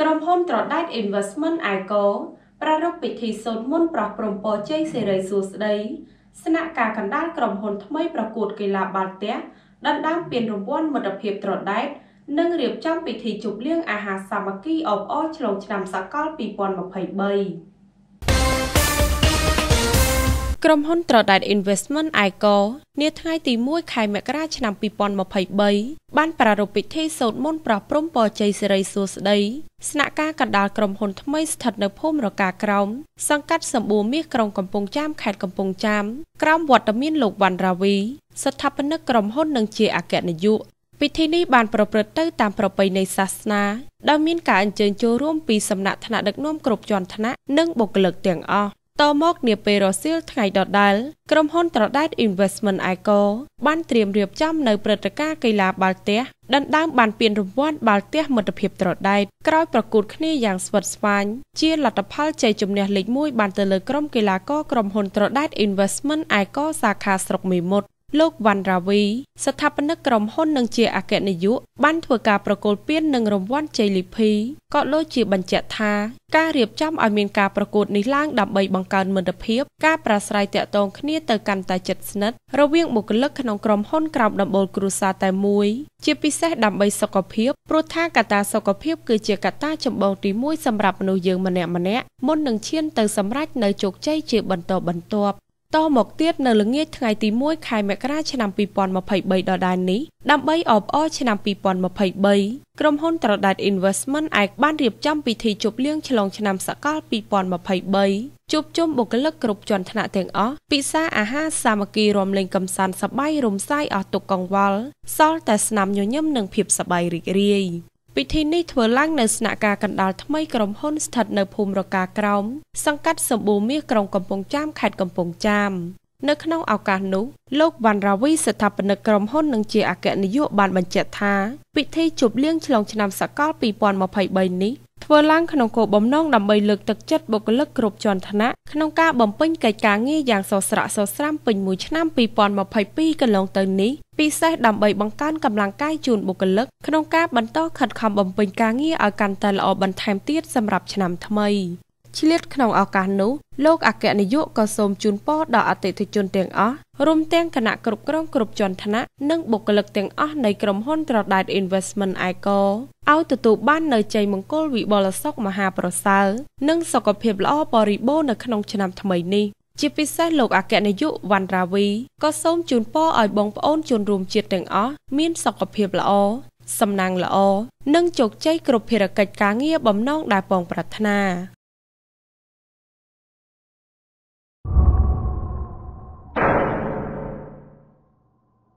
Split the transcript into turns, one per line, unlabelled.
ក្រុមហ៊ុនត្រដែត Investment Aiko ប្រារព្ធពិធីសូត្រមន្តប្រោះព្រំពរជ័យសេរីសួស្តីស្នាក់ការកណ្ដាលក្រុមហ៊ុនថ្មីប្រកួតកីឡាបាល់ទះដណ្ដើមពានរង្វាន់មិត្តភាពត្រដែតនិងរៀបចំពិធីជប់លៀងអាហារសាមគ្គីអបអរឆ្លងឆ្នាំសកល2023ក្រុមហ៊ុន Trodad Investment Ico នាថ្ងៃទី1ខែមករាឆ្នាំ2023បានប្រារព្ធពិធីសូត្រមន្តប្រោះព្រំពរជ័យសិរីសួស្តីស្នាក់ការកណ្ដាលក្រុមហ៊ុនថ្មីស្ថិតនៅភូមិរកាក្រោមសង្កាត់សម្បួរមាសក្រុងកំពង់ចាមខេត្តកំពង់ចាមក្រោមវត្តមានលោកវណ្ណរាវីស្ថាបនិកក្រុមហ៊ុននិងជាអគ្គនាយកពិធីនេះបានប្រព្រឹត្តទៅតាមប្រពៃណីសាសនាដោយមានការអញ្ជើញចូលរួមពីសំណាក់ថ្នាក់ដឹកនាំគ្រប់ជាន់ថ្នាក់និងបុគ្គលិកទាំងអស់តមកនាពេលរសៀលថ្ងៃដដែល ក្រុមហ៊ុន Trodad Investment Aiko បានត្រៀមរៀបចំនៅព្រឹត្តិការណ៍កីឡាបាល់ទះដណ្ដើមបានពានរង្វាន់បាល់ទះមិត្តភាពត្រដែតក្រោយប្រកួតគ្នាយ៉ាងស្វិតស្វាញជាលទ្ធផលជ័យជំនះលេខ1បានទៅលើក្រុមកីឡាករក្រុមហ៊ុន Trodad Investment Aiko សាខាស្រុកមេមត់លោកវ៉ាន់រាវី ស្ថាបនិកក្រុមហ៊ុននិងជាអគ្គនាយកបានធ្វើការប្រគល់ពាននិងរង្វាន់ជ័យលីភីក៏ដូចជាបញ្ជាក់ថាការរៀបចំឲ្យមានការប្រកួតនេះឡើងដើម្បីបង្កើនមិត្តភាពការប្រាស្រ័យទាក់ទងគ្នាទៅកាន់តែជិតស្និទ្ធរវាងបុគ្គលិកក្នុងក្រុមហ៊ុនក្រោមដំបូលគ្រួសារតែមួយជាពិសេសដើម្បីសុខភាពព្រោះថាកត្តាសុខភាព គឺជាកត្តាចម្បងទីមួយសម្រាប់មនុស្សយើងម្នាក់ៗមុននឹងឈានទៅសម្រេចនៅជោគជ័យជាបន្តបន្ទាប់តមកទៀតនៅល្ងាចថ្ងៃទី1ខែមករាឆ្នាំ2023ដដែលនេះដើម្បីអបអរឆ្នាំ2023ក្រុមហ៊ុន Trodad Investment ឯកបានរៀបចំពិធីជប់លៀងឆ្លងឆ្នាំសកល2023ជួបជុំបុគ្គលិកគ្រប់ជាន់ថ្នាក់ទាំងអស់ពិសាអាហារសាមគ្គីរំលែងកំសាន្តសប្បាយរំសាយអស់ទុកកង្វល់សល់តែស្នាមញញឹមនិងភាពសប្បាយរីករាយពិធីនេះធ្វើឡើងនៅស្នាក់ការកណ្ដាលថ្មីក្រុមហ៊ុនស្ថិតនៅភូមិរកាក្រោមសង្កាត់សម្បូរមាសក្រុងកំពង់ចាមខេត្តកំពង់ចាមនៅក្នុងឱកាសនោះលោកវ៉ាន់រាវីស្ថាបនិកក្រុមហ៊ុននិងជាអគ្គនាយកបានបញ្ជាក់ថាពិធីជប់លៀងឆ្លងឆ្នាំសកល2023នេះធ្វើឡើងក្នុងគោលបំណងដើម្បីលើកទឹកចិត្តបុគ្គលិកគ្រប់ជាន់ថ្នាក់ក្នុងការបំពេញកិច្ចការងារយ៉ាងសស្រាក់សស្រាំពេញមួយឆ្នាំ2022កន្លងទៅនេះពិសេសដើម្បីបង្កើនកម្លាំងកាយជូនបុគ្គលិកក្នុងការបន្តខិតខំបំពេញការងារឲ្យកាន់តែល្អបន្ថែមទៀតសម្រាប់ឆ្នាំថ្មីឆ្លៀតក្នុងឱកាសនោះលោកអគ្គនាយកក៏សូមជូនពរដល់អតិថិជនទាំងអស់រួមទាំងគណៈគ្រប់គ្រងគ្រប់ជាន់ថ្នាក់និងបុគ្គលិកទាំងអស់នៃក្រុមហ៊ុនត្រដែត Investment Eco ឲ្យទទួលបាននូវជ័យមង្គលវិបុលសុខមហាប្រសើរនិងសុខភាពល្អបរិបូរណ៍នៅក្នុងឆ្នាំថ្មីនេះ ជាពិសេសលោកអគ្គនាយកវណ្ណរាវីក៏សូមជូនពរឲ្យបងប្អូនជនរួមជាតិទាំងអស់មានសុខភាពល្អសំណាងល្អនិងជោគជ័យគ្រប់ភារកិច្ចការងារបំណងដែលបងប្រាថ្នា